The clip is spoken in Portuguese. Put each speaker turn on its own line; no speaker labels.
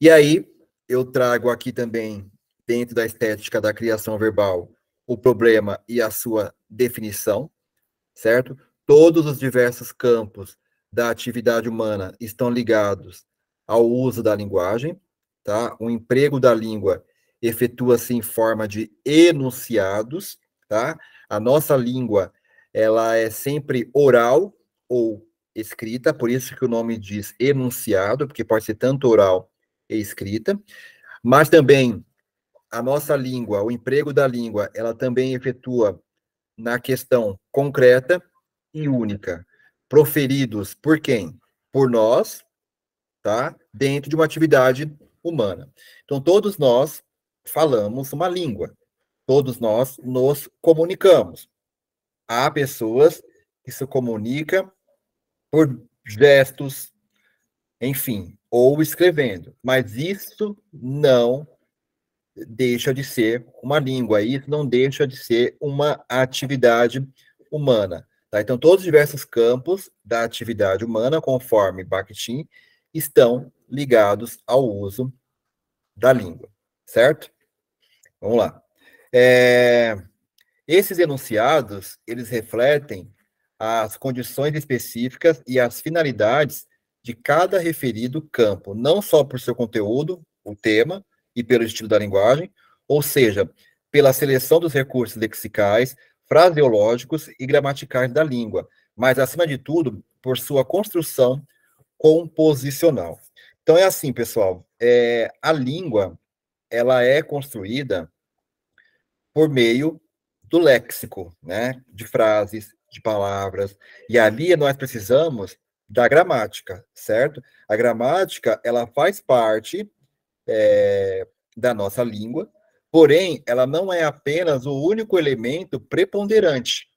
E aí, eu trago aqui também, dentro da estética da criação verbal, o problema e a sua definição, certo? Todos os diversos campos da atividade humana estão ligados ao uso da linguagem, tá? O emprego da língua efetua-se em forma de enunciados, tá? A nossa língua, ela é sempre oral ou escrita, por isso que o nome diz enunciado, porque pode ser tanto oral escrita, mas também a nossa língua, o emprego da língua, ela também efetua na questão concreta e única, proferidos por quem? Por nós, tá? Dentro de uma atividade humana. Então todos nós falamos uma língua. Todos nós nos comunicamos. Há pessoas que se comunicam por gestos, enfim, ou escrevendo. Mas isso não deixa de ser uma língua, isso não deixa de ser uma atividade humana. Tá? Então, todos os diversos campos da atividade humana, conforme Bakhtin, estão ligados ao uso da língua, certo? Vamos lá. É, esses enunciados, eles refletem as condições específicas e as finalidades de cada referido campo, não só por seu conteúdo, o tema, e pelo estilo da linguagem, ou seja, pela seleção dos recursos lexicais, fraseológicos e gramaticais da língua, mas, acima de tudo, por sua construção composicional. Então, é assim, pessoal, é, a língua, ela é construída por meio do léxico, né, de frases, de palavras, e ali nós precisamos da gramática, certo? A gramática, ela faz parte é, da nossa língua, porém, ela não é apenas o único elemento preponderante.